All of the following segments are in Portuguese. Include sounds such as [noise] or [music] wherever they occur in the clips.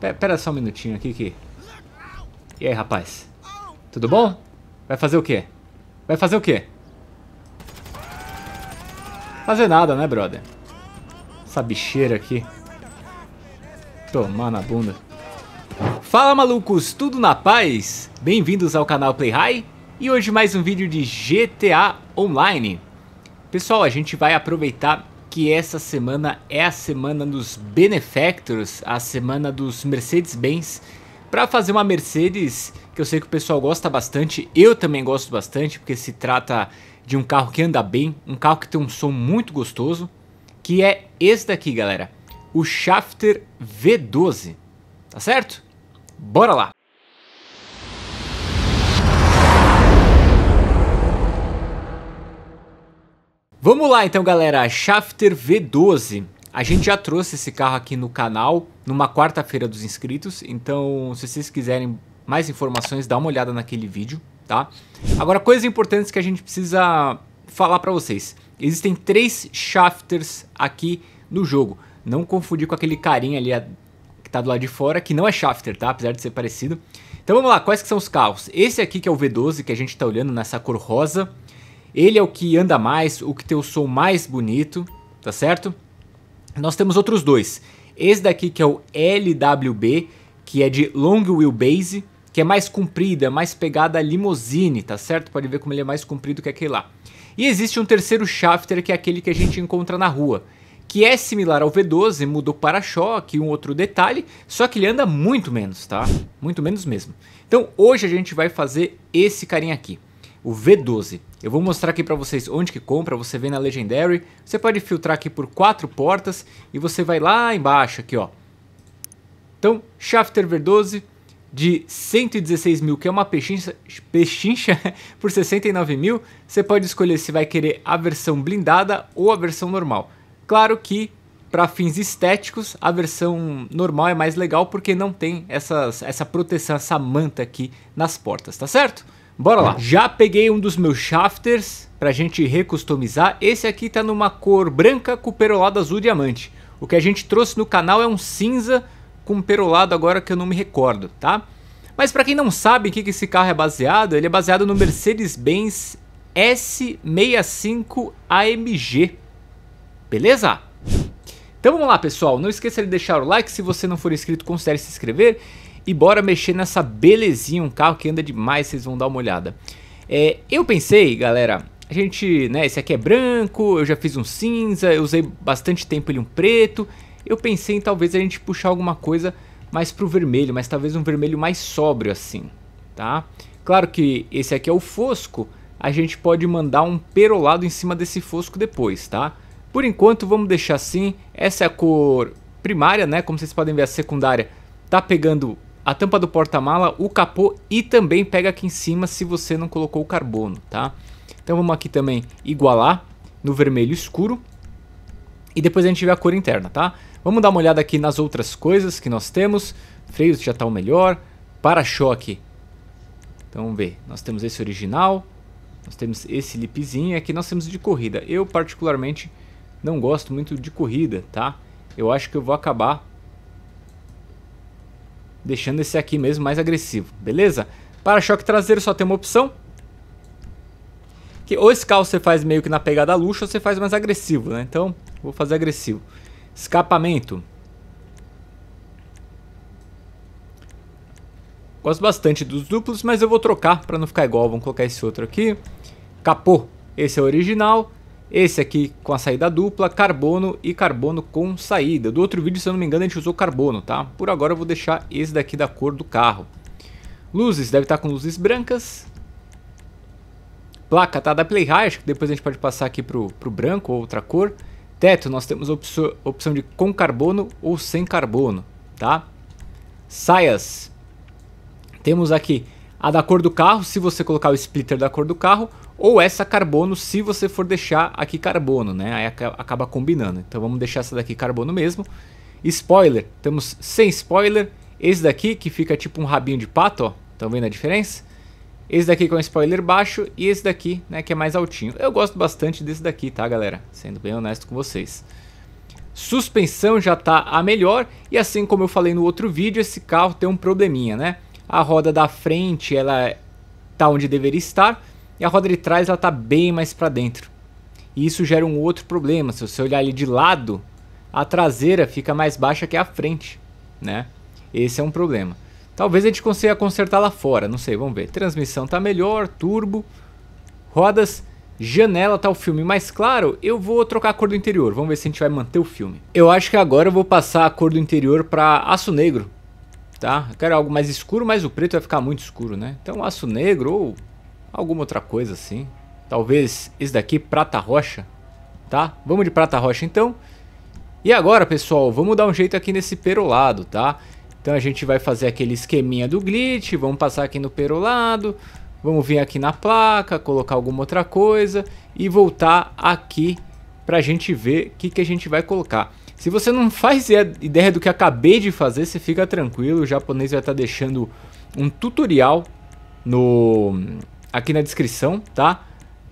Pera só um minutinho aqui que... E aí, rapaz? Tudo bom? Vai fazer o quê? Vai fazer o quê? Fazer nada, né, brother? Essa bicheira aqui. Tomar na bunda. Fala, malucos! Tudo na paz? Bem-vindos ao canal Play High. E hoje mais um vídeo de GTA Online. Pessoal, a gente vai aproveitar que essa semana é a semana dos benefactors, a semana dos Mercedes-Benz, para fazer uma Mercedes que eu sei que o pessoal gosta bastante, eu também gosto bastante, porque se trata de um carro que anda bem, um carro que tem um som muito gostoso, que é esse daqui, galera, o Shafter V12, tá certo? Bora lá! Vamos lá então galera, Shafter V12. A gente já trouxe esse carro aqui no canal, numa quarta-feira dos inscritos, então se vocês quiserem mais informações, dá uma olhada naquele vídeo, tá? Agora, coisas importantes que a gente precisa falar para vocês. Existem três Shafters aqui no jogo. Não confundir com aquele carinha ali que tá do lado de fora, que não é Shafter, tá? Apesar de ser parecido. Então vamos lá, quais que são os carros? Esse aqui que é o V12, que a gente tá olhando nessa cor rosa, ele é o que anda mais, o que tem o som mais bonito, tá certo? Nós temos outros dois. Esse daqui que é o LWB, que é de long wheelbase, que é mais comprido, é mais pegada limousine, tá certo? Pode ver como ele é mais comprido que aquele lá. E existe um terceiro shafter, que é aquele que a gente encontra na rua, que é similar ao V12, mudou para-choque, um outro detalhe, só que ele anda muito menos, tá? Muito menos mesmo. Então hoje a gente vai fazer esse carinha aqui o V12. Eu vou mostrar aqui para vocês onde que compra, você vem na Legendary, você pode filtrar aqui por quatro portas e você vai lá embaixo aqui, ó. Então, Shafter V12 de 116 mil, que é uma pechincha, pechincha [laughs] por 69 mil, você pode escolher se vai querer a versão blindada ou a versão normal. Claro que para fins estéticos, a versão normal é mais legal porque não tem essas, essa proteção, essa manta aqui nas portas, tá certo? Bora lá. Já peguei um dos meus shafters pra gente recustomizar. Esse aqui tá numa cor branca com perolado azul diamante. O que a gente trouxe no canal é um cinza com perolado agora que eu não me recordo, tá? Mas para quem não sabe o que, que esse carro é baseado, ele é baseado no Mercedes-Benz S65 AMG. Beleza? Então vamos lá, pessoal. Não esqueça de deixar o like. Se você não for inscrito, considere se inscrever e bora mexer nessa belezinha, um carro que anda demais, vocês vão dar uma olhada. É, eu pensei, galera, a gente, né, esse aqui é branco, eu já fiz um cinza, eu usei bastante tempo ele um preto, eu pensei em talvez a gente puxar alguma coisa mais pro vermelho, mas talvez um vermelho mais sóbrio assim, tá? Claro que esse aqui é o fosco, a gente pode mandar um perolado em cima desse fosco depois, tá? Por enquanto vamos deixar assim, essa é a cor primária, né, como vocês podem ver a secundária tá pegando a tampa do porta-mala, o capô e também pega aqui em cima se você não colocou o carbono, tá? Então vamos aqui também igualar no vermelho escuro e depois a gente vê a cor interna, tá? Vamos dar uma olhada aqui nas outras coisas que nós temos, freios já está o melhor, para-choque, então vamos ver, nós temos esse original, nós temos esse lipzinho aqui nós temos de corrida. Eu particularmente não gosto muito de corrida, tá? Eu acho que eu vou acabar deixando esse aqui mesmo mais agressivo, beleza? Para-choque traseiro só tem uma opção. Que ou esse carro você faz meio que na pegada luxo ou você faz mais agressivo, né? Então, vou fazer agressivo. Escapamento. Gosto bastante dos duplos, mas eu vou trocar para não ficar igual. Vamos colocar esse outro aqui. Capô. Esse é o original. Esse aqui com a saída dupla, carbono e carbono com saída. Do outro vídeo, se eu não me engano, a gente usou carbono, tá? Por agora eu vou deixar esse daqui da cor do carro. Luzes, deve estar com luzes brancas. Placa tá da Play High, acho que depois a gente pode passar aqui pro, pro branco ou outra cor. Teto, nós temos a opção de com carbono ou sem carbono, tá? Saias, temos aqui a da cor do carro, se você colocar o splitter da cor do carro, ou essa carbono se você for deixar aqui carbono, né? Aí acaba combinando. Então vamos deixar essa daqui carbono mesmo. Spoiler, temos sem spoiler. Esse daqui que fica tipo um rabinho de pato, ó. Estão vendo a diferença? Esse daqui com spoiler baixo e esse daqui, né, que é mais altinho. Eu gosto bastante desse daqui, tá, galera? Sendo bem honesto com vocês. Suspensão já tá a melhor e assim como eu falei no outro vídeo, esse carro tem um probleminha, né? A roda da frente, ela tá onde deveria estar, e a roda de trás ela tá bem mais para dentro. E isso gera um outro problema, se você olhar ali de lado, a traseira fica mais baixa que a frente, né? Esse é um problema. Talvez a gente consiga consertar lá fora, não sei, vamos ver. Transmissão tá melhor, turbo, rodas, janela tá o filme mais claro. Eu vou trocar a cor do interior, vamos ver se a gente vai manter o filme. Eu acho que agora eu vou passar a cor do interior para aço negro, tá? Eu quero algo mais escuro, mas o preto vai ficar muito escuro, né? Então aço negro ou Alguma outra coisa assim. Talvez esse daqui, prata rocha. Tá? Vamos de prata rocha então. E agora, pessoal, vamos dar um jeito aqui nesse perolado, tá? Então a gente vai fazer aquele esqueminha do glitch. Vamos passar aqui no perolado. Vamos vir aqui na placa, colocar alguma outra coisa. E voltar aqui pra gente ver o que, que a gente vai colocar. Se você não faz ideia do que acabei de fazer, você fica tranquilo. O japonês vai estar tá deixando um tutorial no, aqui na descrição, tá?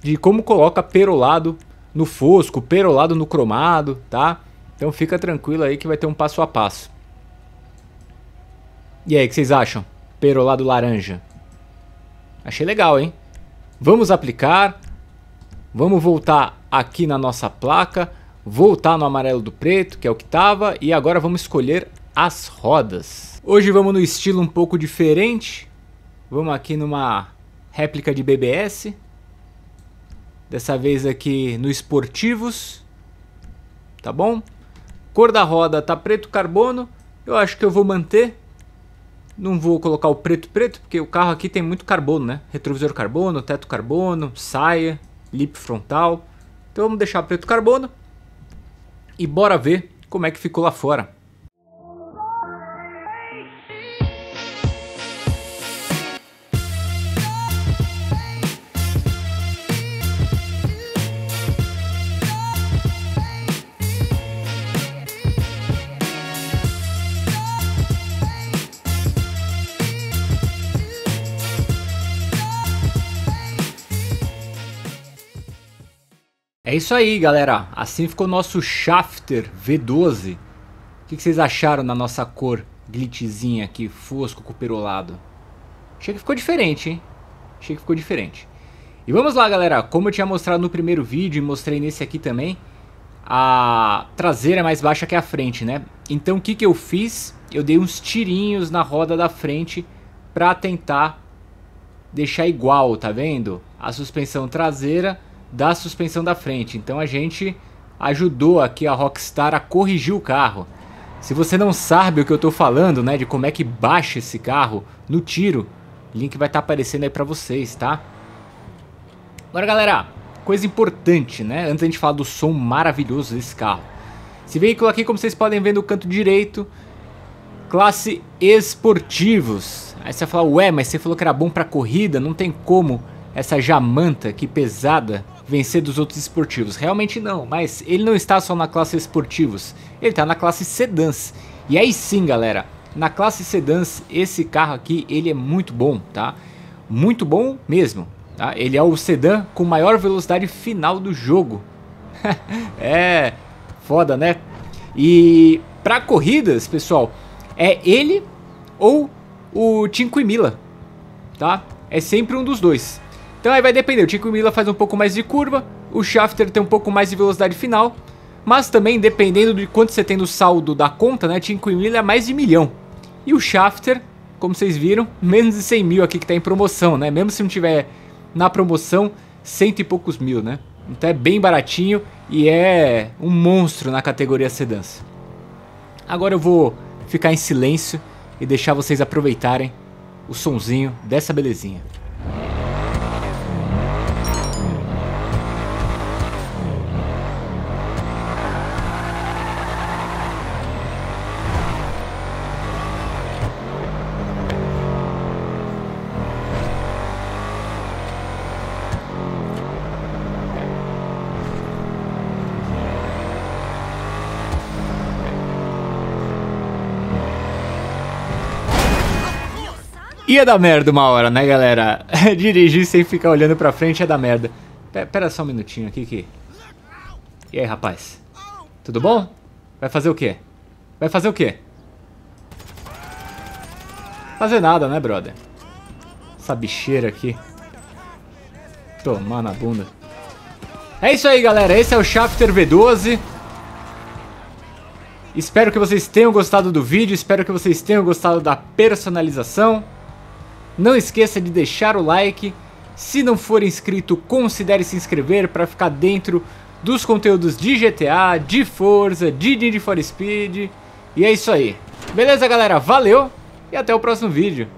De como coloca perolado no fosco, perolado no cromado, tá? Então fica tranquilo aí que vai ter um passo a passo. E aí, o que vocês acham? Perolado laranja. Achei legal, hein? Vamos aplicar. Vamos voltar aqui na nossa placa. Voltar no amarelo do preto, que é o que tava. E agora vamos escolher as rodas. Hoje vamos no estilo um pouco diferente. Vamos aqui numa réplica de BBS. Dessa vez aqui no Esportivos. Tá bom? Cor da roda tá preto carbono. Eu acho que eu vou manter. Não vou colocar o preto preto, porque o carro aqui tem muito carbono, né? Retrovisor carbono, teto carbono, saia, lip frontal. Então vamos deixar preto carbono. E bora ver como é que ficou lá fora. É isso aí, galera. Assim ficou o nosso Shafter V12. O que vocês acharam da nossa cor glitzinha aqui, fosco, perolado? Achei que ficou diferente, hein? Achei que ficou diferente. E vamos lá, galera. Como eu tinha mostrado no primeiro vídeo e mostrei nesse aqui também, a traseira é mais baixa que a frente, né? Então o que, que eu fiz? Eu dei uns tirinhos na roda da frente para tentar deixar igual, tá vendo? A suspensão traseira da suspensão da frente. Então a gente ajudou aqui a Rockstar a corrigir o carro. Se você não sabe o que eu estou falando, né, de como é que baixa esse carro no tiro, link vai estar tá aparecendo aí para vocês, tá? Agora, galera, coisa importante, né? Antes a gente falar do som maravilhoso desse carro. Esse veículo aqui, como vocês podem ver no canto direito, classe esportivos. Aí você fala, ué, mas você falou que era bom para corrida, não tem como essa jamanta que pesada vencer dos outros esportivos. Realmente não, mas ele não está só na classe esportivos, ele está na classe sedãs. E aí sim, galera, na classe sedãs, esse carro aqui, ele é muito bom, tá? Muito bom mesmo. Tá? Ele é o sedã com maior velocidade final do jogo. [laughs] é, foda, né? E para corridas, pessoal, é ele ou o Cinquemila, tá? É sempre um dos dois. Então aí vai depender, o Tico Mila faz um pouco mais de curva, o Shafter tem um pouco mais de velocidade final, mas também dependendo de quanto você tem no saldo da conta, né, Tico Mila é mais de milhão. E o Shafter, como vocês viram, [laughs] menos de 100 mil aqui que está em promoção, né, mesmo se não tiver na promoção, cento e poucos mil, né. Então é bem baratinho e é um monstro na categoria sedãs. Agora eu vou ficar em silêncio e deixar vocês aproveitarem o sonzinho dessa belezinha. Ia dar merda uma hora, né, galera? [laughs] Dirigir sem ficar olhando pra frente ia dar merda. P pera só um minutinho aqui que... E aí, rapaz? Tudo bom? Vai fazer o quê? Vai fazer o quê? Fazer nada, né, brother? Essa bicheira aqui. Tomar na bunda. É isso aí, galera. Esse é o Shafter V12. Espero que vocês tenham gostado do vídeo. Espero que vocês tenham gostado da personalização. Não esqueça de deixar o like. Se não for inscrito, considere se inscrever para ficar dentro dos conteúdos de GTA, de Forza, de Need for Speed. E é isso aí. Beleza, galera? Valeu e até o próximo vídeo.